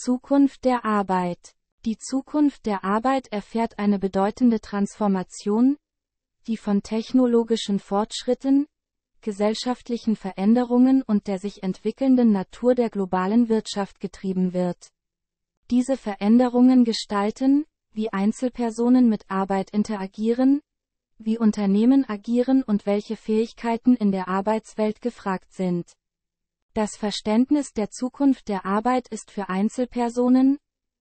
Zukunft der Arbeit. Die Zukunft der Arbeit erfährt eine bedeutende Transformation, die von technologischen Fortschritten, gesellschaftlichen Veränderungen und der sich entwickelnden Natur der globalen Wirtschaft getrieben wird. Diese Veränderungen gestalten, wie Einzelpersonen mit Arbeit interagieren, wie Unternehmen agieren und welche Fähigkeiten in der Arbeitswelt gefragt sind. Das Verständnis der Zukunft der Arbeit ist für Einzelpersonen,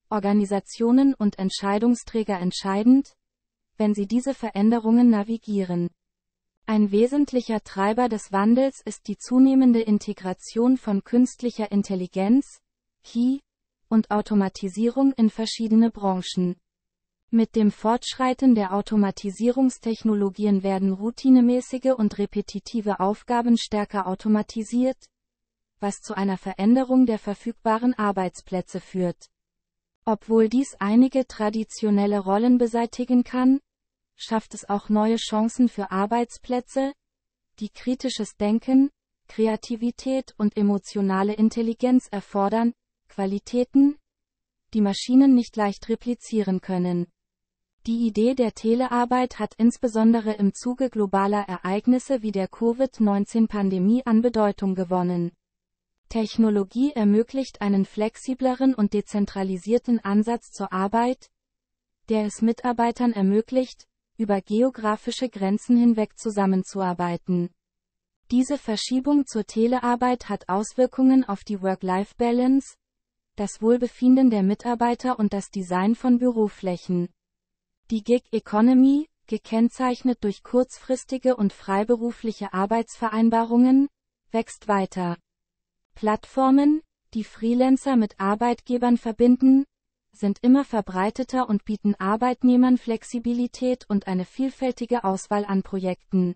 Organisationen und Entscheidungsträger entscheidend, wenn sie diese Veränderungen navigieren. Ein wesentlicher Treiber des Wandels ist die zunehmende Integration von künstlicher Intelligenz, KI, und Automatisierung in verschiedene Branchen. Mit dem Fortschreiten der Automatisierungstechnologien werden routinemäßige und repetitive Aufgaben stärker automatisiert, was zu einer Veränderung der verfügbaren Arbeitsplätze führt. Obwohl dies einige traditionelle Rollen beseitigen kann, schafft es auch neue Chancen für Arbeitsplätze, die kritisches Denken, Kreativität und emotionale Intelligenz erfordern, Qualitäten, die Maschinen nicht leicht replizieren können. Die Idee der Telearbeit hat insbesondere im Zuge globaler Ereignisse wie der Covid-19-Pandemie an Bedeutung gewonnen. Technologie ermöglicht einen flexibleren und dezentralisierten Ansatz zur Arbeit, der es Mitarbeitern ermöglicht, über geografische Grenzen hinweg zusammenzuarbeiten. Diese Verschiebung zur Telearbeit hat Auswirkungen auf die Work-Life-Balance, das Wohlbefinden der Mitarbeiter und das Design von Büroflächen. Die Gig Economy, gekennzeichnet durch kurzfristige und freiberufliche Arbeitsvereinbarungen, wächst weiter. Plattformen, die Freelancer mit Arbeitgebern verbinden, sind immer verbreiteter und bieten Arbeitnehmern Flexibilität und eine vielfältige Auswahl an Projekten.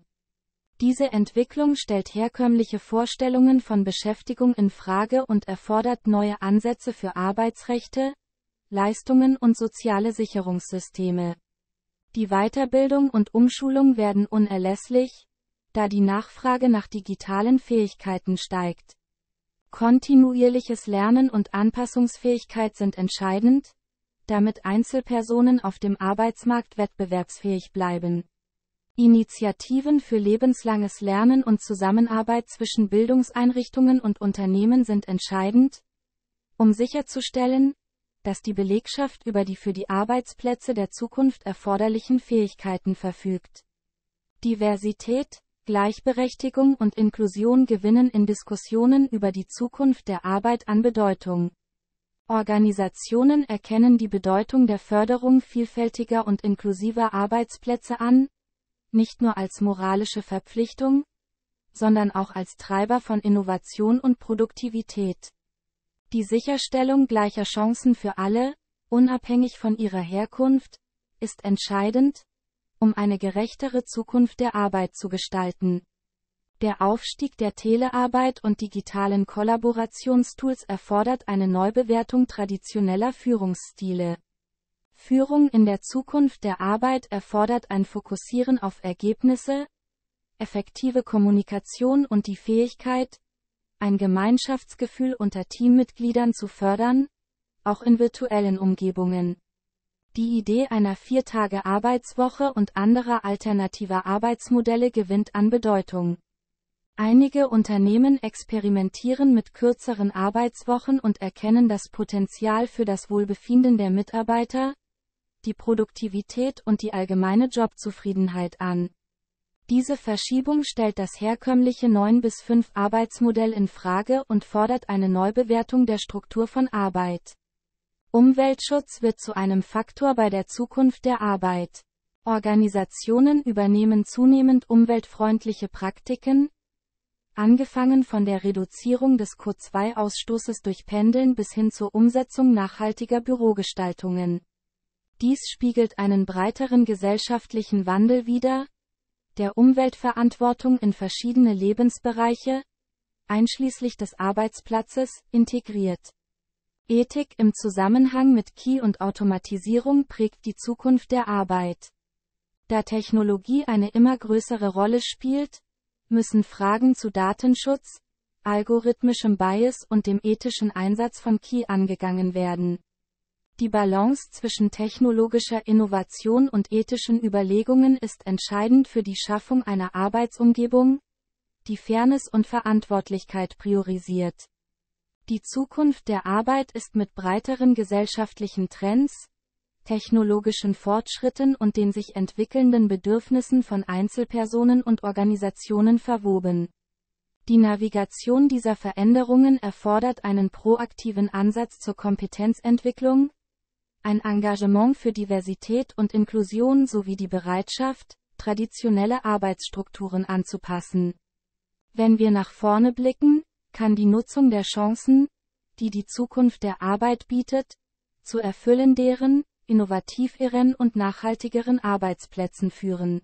Diese Entwicklung stellt herkömmliche Vorstellungen von Beschäftigung in Frage und erfordert neue Ansätze für Arbeitsrechte, Leistungen und soziale Sicherungssysteme. Die Weiterbildung und Umschulung werden unerlässlich, da die Nachfrage nach digitalen Fähigkeiten steigt. Kontinuierliches Lernen und Anpassungsfähigkeit sind entscheidend, damit Einzelpersonen auf dem Arbeitsmarkt wettbewerbsfähig bleiben. Initiativen für lebenslanges Lernen und Zusammenarbeit zwischen Bildungseinrichtungen und Unternehmen sind entscheidend, um sicherzustellen, dass die Belegschaft über die für die Arbeitsplätze der Zukunft erforderlichen Fähigkeiten verfügt. Diversität, Gleichberechtigung und Inklusion gewinnen in Diskussionen über die Zukunft der Arbeit an Bedeutung. Organisationen erkennen die Bedeutung der Förderung vielfältiger und inklusiver Arbeitsplätze an, nicht nur als moralische Verpflichtung, sondern auch als Treiber von Innovation und Produktivität. Die Sicherstellung gleicher Chancen für alle, unabhängig von ihrer Herkunft, ist entscheidend, um eine gerechtere Zukunft der Arbeit zu gestalten. Der Aufstieg der Telearbeit und digitalen Kollaborationstools erfordert eine Neubewertung traditioneller Führungsstile. Führung in der Zukunft der Arbeit erfordert ein Fokussieren auf Ergebnisse, effektive Kommunikation und die Fähigkeit, ein Gemeinschaftsgefühl unter Teammitgliedern zu fördern, auch in virtuellen Umgebungen. Die Idee einer Viertage-Arbeitswoche und anderer alternativer Arbeitsmodelle gewinnt an Bedeutung. Einige Unternehmen experimentieren mit kürzeren Arbeitswochen und erkennen das Potenzial für das Wohlbefinden der Mitarbeiter, die Produktivität und die allgemeine Jobzufriedenheit an. Diese Verschiebung stellt das herkömmliche 9 bis 5 Arbeitsmodell in Frage und fordert eine Neubewertung der Struktur von Arbeit. Umweltschutz wird zu einem Faktor bei der Zukunft der Arbeit. Organisationen übernehmen zunehmend umweltfreundliche Praktiken, angefangen von der Reduzierung des CO2-Ausstoßes durch Pendeln bis hin zur Umsetzung nachhaltiger Bürogestaltungen. Dies spiegelt einen breiteren gesellschaftlichen Wandel wider, der Umweltverantwortung in verschiedene Lebensbereiche, einschließlich des Arbeitsplatzes, integriert. Ethik im Zusammenhang mit KI und Automatisierung prägt die Zukunft der Arbeit. Da Technologie eine immer größere Rolle spielt, müssen Fragen zu Datenschutz, algorithmischem Bias und dem ethischen Einsatz von KI angegangen werden. Die Balance zwischen technologischer Innovation und ethischen Überlegungen ist entscheidend für die Schaffung einer Arbeitsumgebung, die Fairness und Verantwortlichkeit priorisiert. Die Zukunft der Arbeit ist mit breiteren gesellschaftlichen Trends, technologischen Fortschritten und den sich entwickelnden Bedürfnissen von Einzelpersonen und Organisationen verwoben. Die Navigation dieser Veränderungen erfordert einen proaktiven Ansatz zur Kompetenzentwicklung, ein Engagement für Diversität und Inklusion sowie die Bereitschaft, traditionelle Arbeitsstrukturen anzupassen. Wenn wir nach vorne blicken, kann die Nutzung der Chancen, die die Zukunft der Arbeit bietet, zu erfüllenderen, innovativeren und nachhaltigeren Arbeitsplätzen führen.